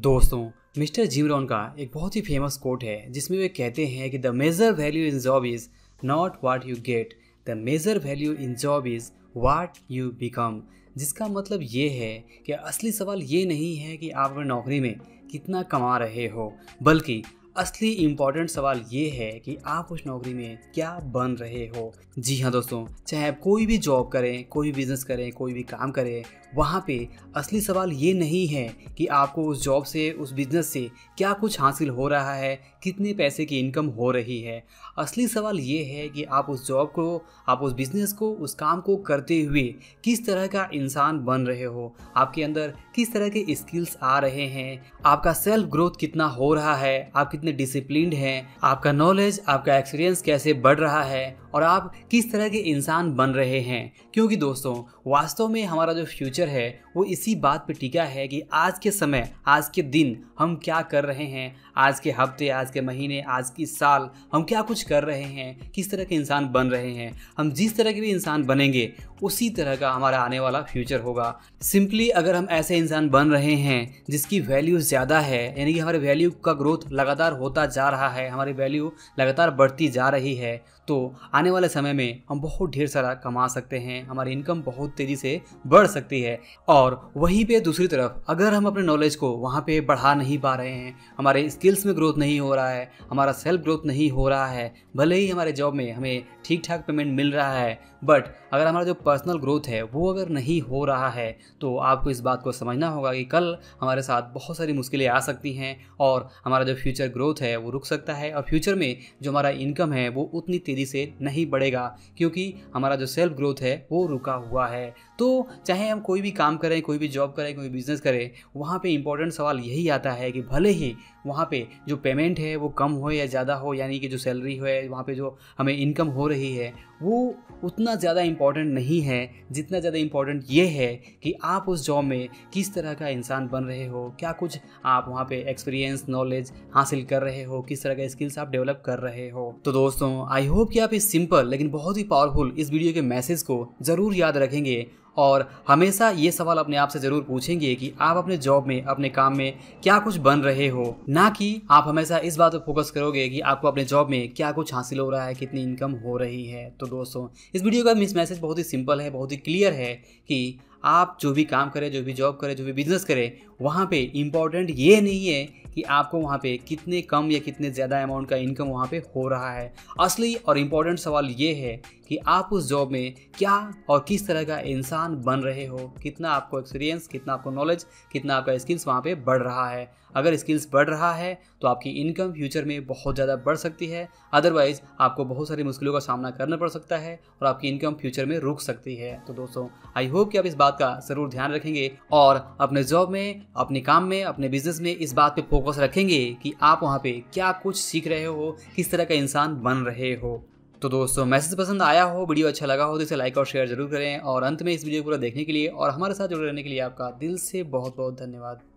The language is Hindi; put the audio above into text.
दोस्तों मिस्टर जिमरॉन का एक बहुत ही फेमस कोट है जिसमें वे कहते हैं कि the major value in job is not what you get the major value in job is what you become जिसका मतलब ये है कि असली सवाल ये नहीं है कि आप अपनी नौकरी में कितना कमा रहे हो बल्कि असली इम्पॉर्टेंट सवाल ये है कि आप उस नौकरी में क्या बन रहे हो जी हाँ दोस्तों चाहे आप कोई भी जॉब करें कोई भी बिजनेस करें कोई भी काम करें वहाँ पे असली सवाल ये नहीं है कि आपको उस जॉब से उस बिजनेस से क्या कुछ हासिल हो रहा है कितने पैसे की इनकम हो रही है असली सवाल ये है कि आप उस जॉब को आप उस बिजनेस को उस काम को करते हुए किस तरह का इंसान बन रहे हो आपके अंदर किस तरह के स्किल्स आ रहे हैं आपका सेल्फ ग्रोथ कितना हो रहा है आप कितने डिसिप्लिन हैं आपका नॉलेज आपका एक्सपीरियंस कैसे बढ़ रहा है और आप किस तरह के इंसान बन रहे हैं क्योंकि दोस्तों वास्तव में हमारा जो फ्यूचर है वो इसी बात पे टिका है कि आज के समय आज के दिन हम क्या कर रहे हैं आज के हफ्ते आज के महीने आज की साल हम क्या कुछ कर रहे हैं किस तरह के इंसान बन रहे हैं हम जिस तरह के भी इंसान बनेंगे उसी तरह का हमारा आने वाला फ्यूचर होगा सिंपली अगर हम ऐसे इंसान बन रहे हैं जिसकी वैल्यू ज़्यादा है यानी कि हमारे वैल्यू का ग्रोथ लगातार होता जा रहा है हमारी वैल्यू लगातार बढ़ती जा रही है तो आने वाले समय में हम बहुत ढेर सारा कमा सकते हैं हमारी इनकम बहुत तेज़ी से बढ़ सकती है और वहीं पे दूसरी तरफ अगर हम अपने नॉलेज को वहाँ पे बढ़ा नहीं पा रहे हैं हमारे स्किल्स में ग्रोथ नहीं हो रहा है हमारा सेल्फ ग्रोथ नहीं हो रहा है भले ही हमारे जॉब में हमें ठीक ठाक पेमेंट मिल रहा है बट अगर हमारा जो पर्सनल ग्रोथ है वो अगर नहीं हो रहा है तो आपको इस बात को समझना होगा कि कल हमारे साथ बहुत सारी मुश्किलें आ सकती हैं और हमारा जो फ्यूचर ग्रोथ है वो रुक सकता है और फ्यूचर में जो हमारा इनकम है वो उतनी तेज़ी से नहीं नहीं बढ़ेगा क्योंकि हमारा जो सेल्फ ग्रोथ है वो रुका हुआ है तो चाहे हम कोई भी काम करें कोई भी जॉब करें कोई बिजनेस करें वहाँ पे इंपॉर्टेंट सवाल यही आता है कि भले ही वहाँ पे जो पेमेंट है वो कम हो या ज़्यादा हो यानी कि जो सैलरी है वहाँ पे जो हमें इनकम हो रही है वो उतना ज़्यादा इम्पॉर्टेंट नहीं है जितना ज़्यादा इम्पॉर्टेंट ये है कि आप उस जॉब में किस तरह का इंसान बन रहे हो क्या कुछ आप वहाँ पे एक्सपीरियंस नॉलेज हासिल कर रहे हो किस तरह का स्किल्स आप डेवलप कर रहे हो तो दोस्तों आई होप कि आप इस सिंपल लेकिन बहुत ही पावरफुल इस वीडियो के मैसेज को ज़रूर याद रखेंगे और हमेशा ये सवाल अपने आप से ज़रूर पूछेंगे कि आप अपने जॉब में अपने काम में क्या कुछ बन रहे हो ना कि आप हमेशा इस बात पर फोकस करोगे कि आपको अपने जॉब में क्या कुछ हासिल हो रहा है कितनी इनकम हो रही है तो दोस्तों इस वीडियो का मिस मैसेज बहुत ही सिंपल है बहुत ही क्लियर है कि आप जो भी काम करें जो भी जॉब करें जो भी बिजनेस करें वहाँ पे इम्पॉर्टेंट ये नहीं है कि आपको वहाँ पे कितने कम या कितने ज़्यादा अमाउंट का इनकम वहाँ पे हो रहा है असली और इम्पॉर्टेंट सवाल ये है कि आप उस जॉब में क्या और किस तरह का इंसान बन रहे हो कितना आपको एक्सपीरियंस कितना आपको नॉलेज कितना आपका स्किल्स वहाँ पर बढ़ रहा है अगर स्किल्स बढ़ रहा है तो आपकी इनकम फ्यूचर में बहुत ज़्यादा बढ़ सकती है अदरवाइज़ आपको बहुत सारी मुश्किलों का सामना करना पड़ सकता है और आपकी इनकम फ्यूचर में रुक सकती है तो दोस्तों आई होप कि आप इस बात का ज़रूर ध्यान रखेंगे और अपने जॉब में अपने काम में अपने बिजनेस में इस बात पर फोकस रखेंगे कि आप वहाँ पर क्या कुछ सीख रहे हो किस तरह का इंसान बन रहे हो तो दोस्तों मैसेज पसंद आया हो वीडियो अच्छा लगा हो तो इसे लाइक और शेयर जरूर करें और अंत में इस वीडियो को पूरा देखने के लिए और हमारे साथ जुड़े रहने के लिए आपका दिल से बहुत बहुत धन्यवाद